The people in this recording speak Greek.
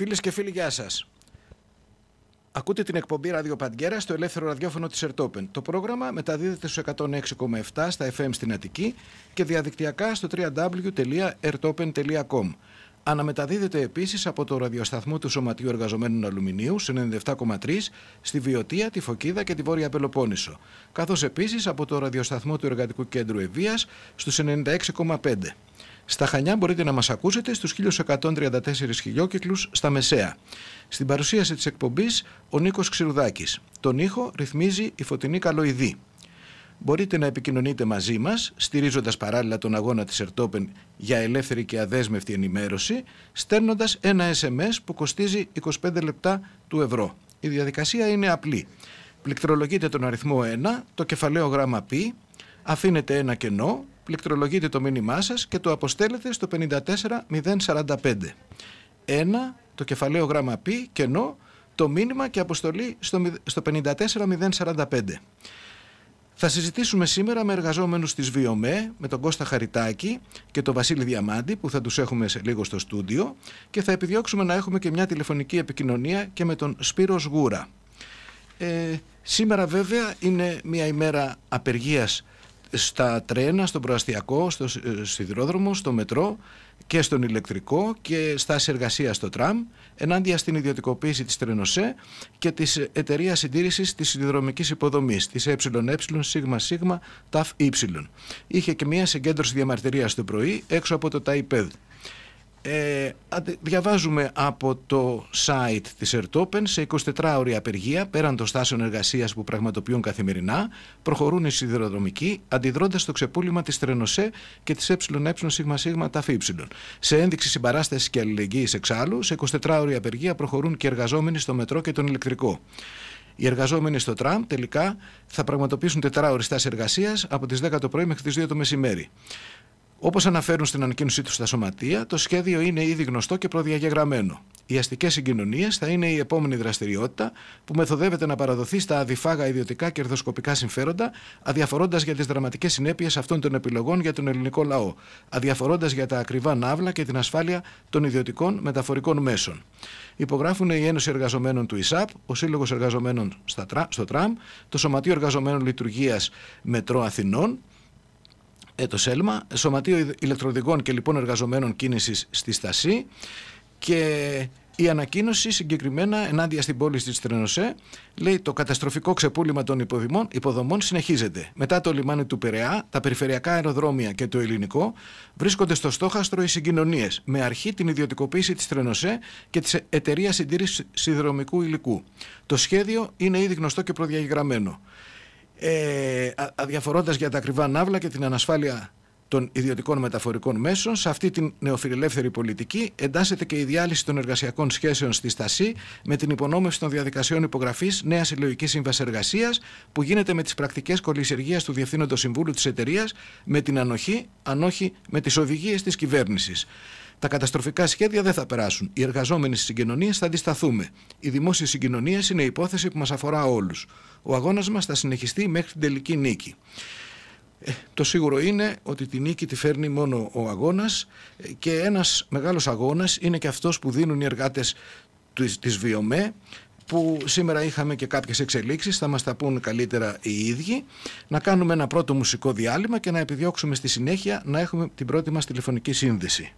Φίλες και φίλοι, γεια σας. Ακούτε την εκπομπή Ράδιο Παντιέρα στο ελεύθερο ραδιόφωνο της Ερτόπεν. Το πρόγραμμα μεταδίδεται στους 106,7 στα FM στην Αττική και διαδικτυακά στο www.ertopen.com. Αναμεταδίδεται επίσης από το ραδιοσταθμό του Σωματείου Εργαζομένων Αλουμινίου σε 97,3 στη Βιωτία, τη Φωκίδα και τη Βόρεια Πελοπόννησο. Καθώς επίσης από το ραδιοσταθμό του Εργατικού Κέντρου Ευεία στου 96,5. Στα Χανιά μπορείτε να μας ακούσετε στους 1134 χιλιόκυκλους στα Μεσαία. Στην παρουσίαση της εκπομπής ο Νίκος Ξηρουδάκης. Τον ήχο ρυθμίζει η Φωτεινή Καλοειδή. Μπορείτε να επικοινωνείτε μαζί μας, στηρίζοντας παράλληλα τον αγώνα της Ερτόπεν για ελεύθερη και αδέσμευτη ενημέρωση, στέλνοντας ένα SMS που κοστίζει 25 λεπτά του ευρώ. Η διαδικασία είναι απλή. Πληκτρολογείτε τον αριθμό 1, το κεφαλαίο γράμμα π, αφήνετε ένα κενό, πληκτρολογείτε το μήνυμά σας και το αποστέλλετε στο 54045. Ένα, το κεφαλαίο γράμμα π, κενό, το μήνυμα και αποστολή στο 54045. Θα συζητήσουμε σήμερα με εργαζόμενους της ΒΙΟΜΕ, με τον Κώστα Χαριτάκη και τον Βασίλη Διαμάντη που θα τους έχουμε σε λίγο στο στούντιο και θα επιδιώξουμε να έχουμε και μια τηλεφωνική επικοινωνία και με τον Σπύρος Σγούρα. Ε, σήμερα βέβαια είναι μια ημέρα απεργίας στα τρένα, στον προαστιακό, στο ε, σιδηρόδρομο, στο μετρό και στον ηλεκτρικό και στα εργασίας στο τραμ, ενάντια στην ιδιωτικοποίηση της Τρενοσέ και της εταιρείας συντήρησης της σιδηροδρομικής υποδομής, της ΕΕΣΣ ΤΑΦ ε. Είχε και μία συγκέντρωση διαμαρτυρίας το πρωί έξω από το ΤΑΙΠΕΔ. Ε, διαβάζουμε από το site της ΕΡΤΟΠΕΝ σε 24 ώρια απεργία πέραν των στάσεων εργασίας που πραγματοποιούν καθημερινά προχωρούν οι σιδηροδρομικοί αντιδρώντας το ξεπούλημα της Τρενοσέ και της ΕΕΣΣ Σε ένδειξη συμπαράστασης και αλληλεγγύης εξάλλου σε 24 ώρια απεργία προχωρούν και εργαζόμενοι στο μετρό και τον ηλεκτρικό. Οι εργαζόμενοι στο τραμ τελικά θα πραγματοποιήσουν τετράωρη στάση εργασίας από τις 10 το πρωί μέχρι τις 2 το μεσημέρι. Όπως αναφέρουν στην ανακοίνωσή τους στα σωματεία, το σχέδιο είναι ήδη γνωστό και προδιαγεγραμμένο. Οι αστικές συγκοινωνίες θα είναι η επόμενη δραστηριότητα που μεθοδεύεται να παραδοθεί στα αδιφάγα ιδιωτικά κερδοσκοπικά συμφέροντα, αδιαφορώντας για τις δραματικές συνέπειες αυτών των επιλογών για τον ελληνικό λαό, αδιαφορώντας για τα ακριβά ναύλα και την ασφάλεια των ιδιωτικών μεταφορικών μέσων. Υπογράφουν η Ένωση Εργαζομένων του ΙΣΑΠ, ο Σύλλογος Εργαζομένων στο ΤΡΑΜ, το Σωματείο Εργαζομένων Λειτουργίας Μετρό Αθηνών, ε, το ΣΕΛΜΑ, Σωματείο Ηλεκτροδικών και Λοιπόν Εργαζομένων Κίνησης στη Στασή και η ανακοίνωση συγκεκριμένα ενάντια στην πόλη της Τρενοσέ λέει το καταστροφικό ξεπούλημα των υποδημών, υποδομών συνεχίζεται. Μετά το λιμάνι του Περεά, τα περιφερειακά αεροδρόμια και το ελληνικό βρίσκονται στο στόχαστρο οι συγκοινωνίες, με αρχή την ιδιωτικοποίηση της Τρενοσέ και της Εταιρείας Συντήρησης σιδηρομικού Υλικού. Το σχέδιο είναι ήδη γνωστό και προδιαγεγραμμένο ε, αδιαφορώντας για τα ακριβά ναύλα και την ανασφάλεια των ιδιωτικών μεταφορικών μέσων. Σε αυτή την νεοφιλελεύθερη πολιτική εντάσσεται και η διάλυση των εργασιακών σχέσεων στη στασή με την υπονόμευση των διαδικασιών υπογραφής νέας συλλογική σύμβασης εργασίας που γίνεται με τις πρακτικές κολλησιεργίας του Διευθύνοντο Συμβούλου της εταιρείας με την ανοχή, αν όχι με τις οδηγίες της κυβέρνησης. Τα καταστροφικά σχέδια δεν θα περάσουν. Οι εργαζόμενοι στις συγκοινωνίες θα αντισταθούμε. Οι δημόσιε συγκοινωνίε είναι υπόθεση που μας αφορά όλους. Ο αγώνας μας θα συνεχιστεί μέχρι την τελική νίκη. Ε, το σίγουρο είναι ότι τη νίκη τη φέρνει μόνο ο αγώνας και ένας μεγάλος αγώνας είναι και αυτός που δίνουν οι εργάτες της Βιομέ που σήμερα είχαμε και κάποιες εξελίξεις, θα μας τα πούν καλύτερα οι ίδιοι, να κάνουμε ένα πρώτο μουσικό διάλειμμα και να επιδιώξουμε στη συνέχεια να έχουμε την πρώτη μας τηλεφωνική σύνδεση.